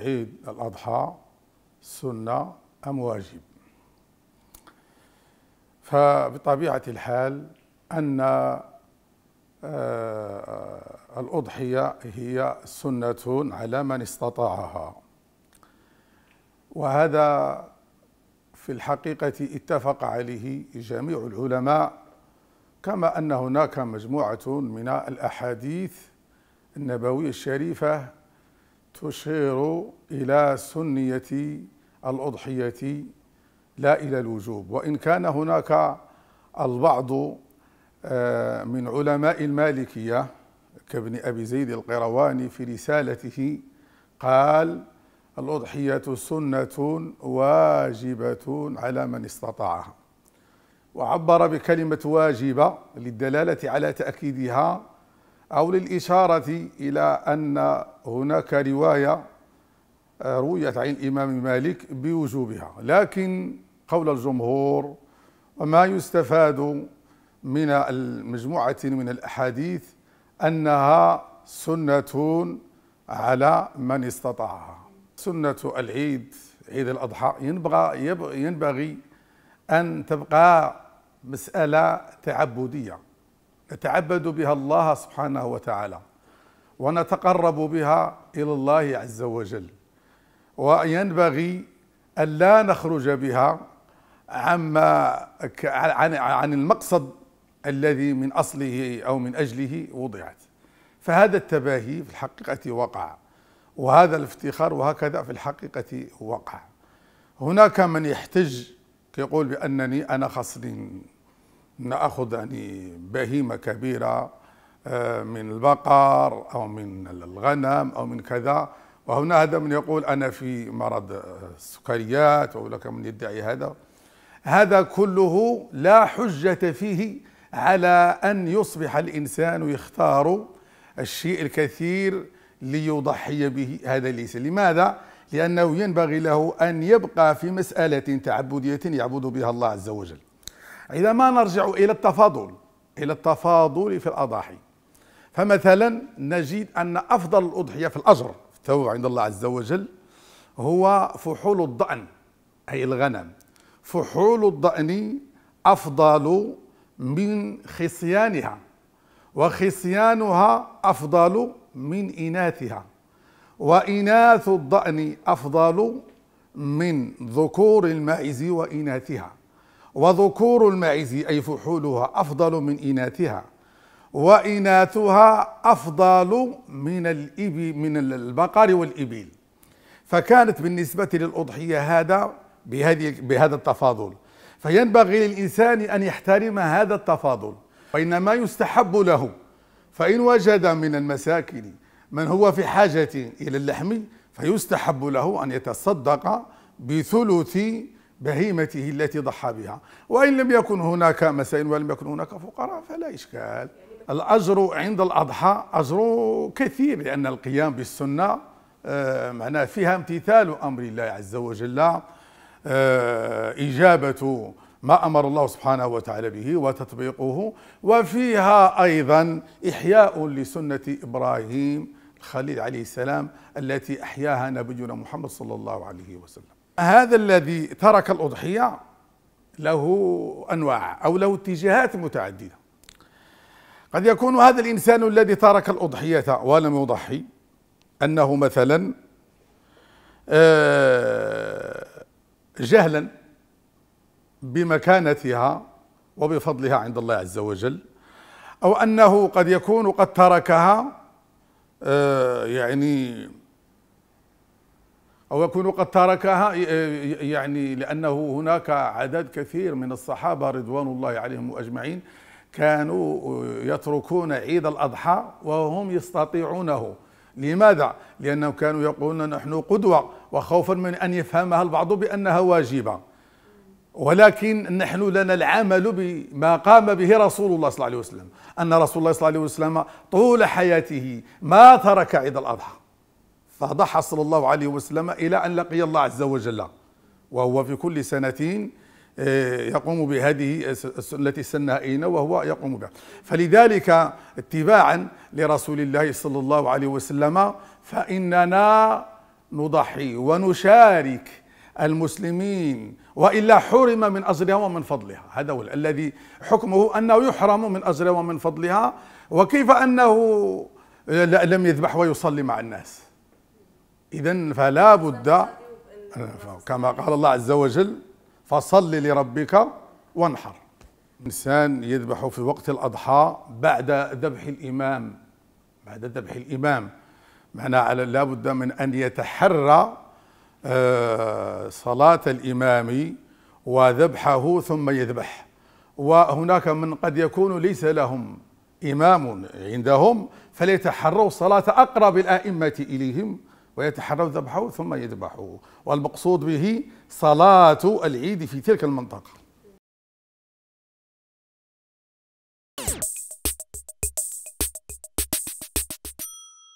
عيد الأضحى سنة أم واجب فبطبيعة الحال أن آه، الأضحية هي سنة على من استطاعها وهذا في الحقيقة اتفق عليه جميع العلماء كما أن هناك مجموعة من الأحاديث النبوية الشريفة تشير إلى سنية الأضحية لا إلى الوجوب وإن كان هناك البعض آه، من علماء المالكية كابن أبي زيد القيرواني في رسالته قال الأضحية سنة واجبة على من استطاعها وعبر بكلمة واجبة للدلالة على تأكيدها أو للإشارة إلى أن هناك رواية آه، رويت عن الإمام مالك بوجوبها لكن قول الجمهور وما يستفاد من المجموعة من الأحاديث أنها سنة على من استطاعها سنة العيد عيد الأضحى ينبغي أن تبقى مسألة تعبدية نتعبد بها الله سبحانه وتعالى ونتقرب بها إلى الله عز وجل وينبغي أن لا نخرج بها عما عن عن المقصد الذي من أصله أو من أجله وضعت فهذا التباهي في الحقيقة وقع وهذا الافتخار وهكذا في الحقيقة وقع هناك من يحتج يقول بأنني أنا خصني ناخذ يعني بهيمه كبيره آه، من البقر او من الغنم او من كذا وهنا هذا من يقول انا في مرض آه، السكريات وهناك من يدعي هذا هذا كله لا حجه فيه على ان يصبح الانسان يختار الشيء الكثير ليضحي به هذا ليس لماذا لانه ينبغي له ان يبقى في مساله تعبديه يعبد بها الله عز وجل عندما نرجع إلى التفاضل إلى التفاضل في الأضاحي فمثلا نجد أن أفضل الأضحية في الأجر في التوبة عند الله عز وجل هو فحول الضأن أي الغنم فحول الضأن أفضل من خصيانها وخصيانها أفضل من إناثها وإناث الضأن أفضل من ذكور المائز وإناثها وذكور المعز أي فحولها أفضل من إناثها وإناثها أفضل من الإبل من البقر والإبل فكانت بالنسبة للأضحية هذا بهذه بهذا التفاضل فينبغي للإنسان أن يحترم هذا التفاضل وإنما يستحب له فإن وجد من المساكن من هو في حاجة إلى اللحم فيستحب له أن يتصدق بثلث بهيمته التي ضحى بها وإن لم يكن هناك مسائل ولم يكن هناك فقراء فلا إشكال الأجر عند الأضحى أجر كثير لأن القيام بالسنة آه، معناه فيها امتثال أمر الله عز وجل آه، إجابة ما أمر الله سبحانه وتعالى به وتطبيقه وفيها أيضا إحياء لسنة إبراهيم الخليل عليه السلام التي أحياها نبينا محمد صلى الله عليه وسلم هذا الذي ترك الأضحية له أنواع أو له اتجاهات متعددة قد يكون هذا الإنسان الذي ترك الأضحية ولم يضحي أنه مثلا آه، جهلا بمكانتها وبفضلها عند الله عز وجل أو أنه قد يكون قد تركها آه، يعني أو يكون قد تركها آه، يعني لأنه هناك عدد كثير من الصحابة رضوان الله عليهم أجمعين كانوا آه، يتركون عيد الأضحى وهم يستطيعونه لماذا؟ لأنهم كانوا يقولون نحن قدوة وخوفا من أن يفهمها البعض بأنها واجبة ولكن نحن لنا العمل بما قام به رسول الله صلى الله عليه وسلم أن رسول الله صلى الله عليه وسلم طول حياته ما ترك عيد الأضحى فضحى صلى الله عليه وسلم إلى أن لقي الله عز وجل وهو في كل سنة آه، يقوم بهذه التي سنها إينا وهو يقوم بها فلذلك اتباعا لرسول الله صلى الله عليه وسلم فإننا نضحي ونشارك المسلمين وإلا حرم من أجرها ومن فضلها هذا هو الذي حكمه أنه يحرم من أجرها ومن فضلها وكيف أنه لم يذبح ويصلي مع الناس إذا فلا بد كما قال الله عز وجل فصل لربك وانحر إنسان يذبح في وقت الأضحى بعد ذبح الإمام بعد ذبح الإمام معنى على لا بد من أن يتحرى آه، صلاة الإمام وذبحه ثم يذبح وهناك من قد يكون ليس لهم إمام عندهم فليتحروا صلاة أقرب الأئمة إليهم ويتحروا ذبحه ثم يذبحوه والمقصود به صلاة العيد في تلك المنطقة